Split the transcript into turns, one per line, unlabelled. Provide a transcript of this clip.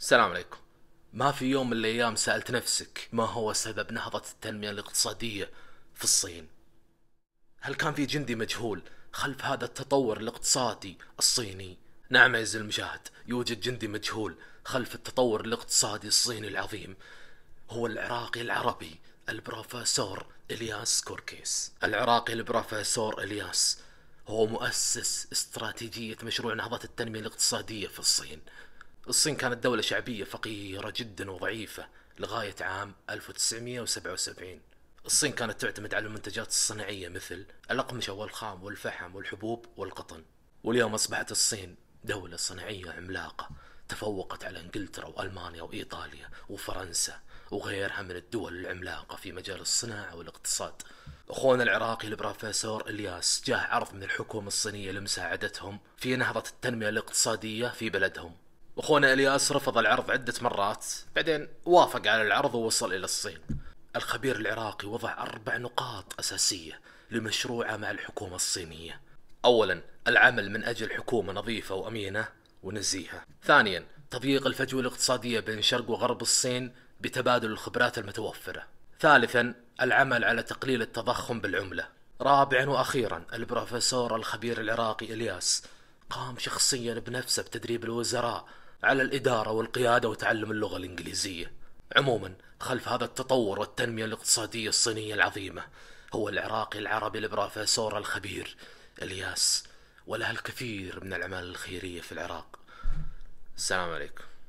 السلام عليكم ما في يوم من الايام سالت نفسك ما هو سبب نهضه التنميه الاقتصاديه في الصين هل كان في جندي مجهول خلف هذا التطور الاقتصادي الصيني نعم عز المشاهد يوجد جندي مجهول خلف التطور الاقتصادي الصيني العظيم هو العراقي العربي البروفيسور الياس كوركيس العراقي البروفيسور الياس هو مؤسس استراتيجية مشروع نهضة التنمية الاقتصادية في الصين الصين كانت دولة شعبية فقيرة جدا وضعيفة لغاية عام 1977 الصين كانت تعتمد على المنتجات الصناعية مثل الأقمشة والخام والفحم والحبوب والقطن واليوم أصبحت الصين دولة صناعية عملاقة تفوقت على انجلترا والمانيا وايطاليا وفرنسا وغيرها من الدول العملاقه في مجال الصناعه والاقتصاد. اخونا العراقي البروفيسور الياس جاه عرض من الحكومه الصينيه لمساعدتهم في نهضه التنميه الاقتصاديه في بلدهم. واخونا الياس رفض العرض عده مرات بعدين وافق على العرض ووصل الى الصين الخبير العراقي وضع اربع نقاط اساسيه لمشروعه مع الحكومه الصينيه اولا العمل من اجل حكومه نظيفه وامينه ونزيهه ثانيا تضييق الفجوه الاقتصاديه بين شرق وغرب الصين بتبادل الخبرات المتوفره ثالثا العمل على تقليل التضخم بالعمله رابعا واخيرا البروفيسور الخبير العراقي الياس قام شخصيا بنفسه بتدريب الوزراء على الإدارة والقيادة وتعلم اللغة الإنجليزية عموما خلف هذا التطور والتنمية الاقتصادية الصينية العظيمة هو العراقي العربي البروفيسور الخبير الياس وله الكثير من الأعمال الخيرية في العراق السلام عليكم